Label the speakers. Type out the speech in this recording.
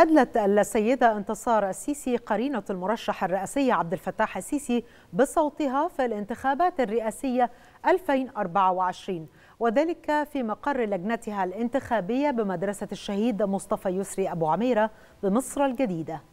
Speaker 1: أدلت السيدة انتصار السيسي قرينة المرشح الرئاسي عبد الفتاح السيسي بصوتها في الانتخابات الرئاسية 2024 وذلك في مقر لجنتها الانتخابية بمدرسة الشهيد مصطفى يسري أبو عميرة بمصر الجديدة